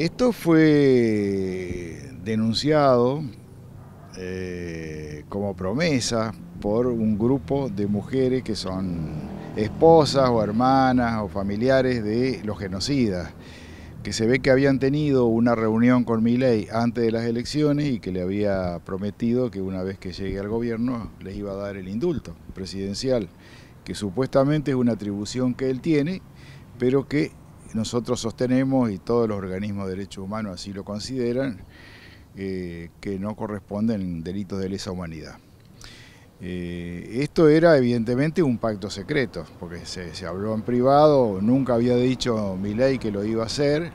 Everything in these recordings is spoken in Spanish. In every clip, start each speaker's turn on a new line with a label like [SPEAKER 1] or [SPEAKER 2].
[SPEAKER 1] Esto fue denunciado eh, como promesa por un grupo de mujeres que son esposas o hermanas o familiares de los genocidas, que se ve que habían tenido una reunión con Miley antes de las elecciones y que le había prometido que una vez que llegue al gobierno les iba a dar el indulto presidencial, que supuestamente es una atribución que él tiene, pero que nosotros sostenemos, y todos los organismos de derechos humanos así lo consideran, eh, que no corresponden delitos de lesa humanidad. Eh, esto era evidentemente un pacto secreto, porque se, habló en privado, nunca había dicho mi ley que lo iba a hacer,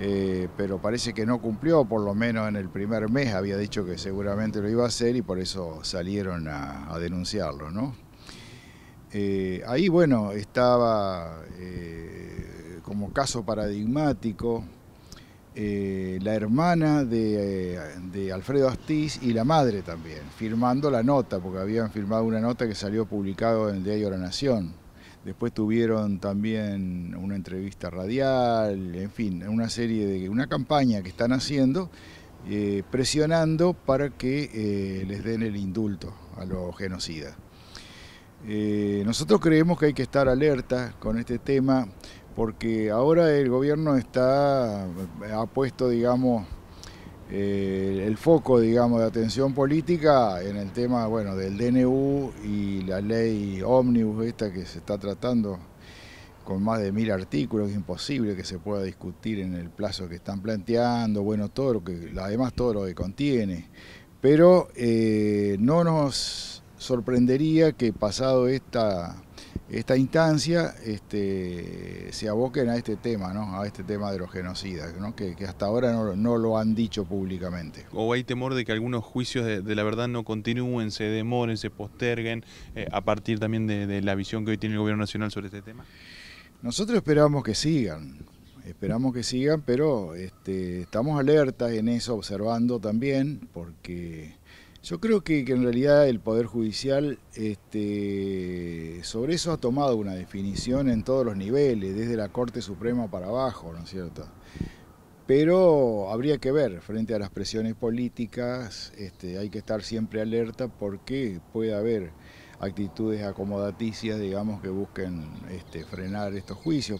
[SPEAKER 1] eh, pero parece que no cumplió, por lo menos en el primer mes había dicho que seguramente lo iba a hacer y por eso salieron a, denunciarlo. ahí, bueno, estaba como caso paradigmático, eh, la hermana eh, de, Alfredo Astiz y la madre también, firmando la nota, porque habían firmado una nota que salió publicado en el Diario La Nación. Después tuvieron también una entrevista radial, en fin, una serie de. una campaña que están haciendo, eh, presionando para que les den el indulto a los genocidas. nosotros creemos que hay que estar alerta con este tema porque ahora el gobierno está, ha puesto, digamos, eh, el foco, digamos, de atención política en el tema, bueno, del DNU y la ley ómnibus esta que se está tratando con más de mil artículos, es imposible que se pueda discutir en el plazo que están planteando, bueno, todo lo que, además todo lo que contiene. Pero eh, no nos sorprendería que pasado esta esta instancia este, se aboquen a este tema, ¿no? a este tema de los genocidas, que, hasta ahora no, lo han dicho públicamente. ¿O hay temor de que algunos juicios de, la verdad no continúen, se demoren, se posterguen, eh, a partir también de, la visión que hoy tiene el Gobierno Nacional sobre este tema? Nosotros esperamos que sigan, esperamos que sigan, pero este, estamos alertas en eso, observando también, porque yo creo que, en realidad el Poder Judicial este, sobre eso ha tomado una definición en todos los niveles, desde la Corte Suprema para abajo, ¿no es cierto? Pero habría que ver, frente a las presiones políticas, este, hay que estar siempre alerta porque puede haber actitudes acomodaticias, digamos, que busquen este, frenar estos juicios.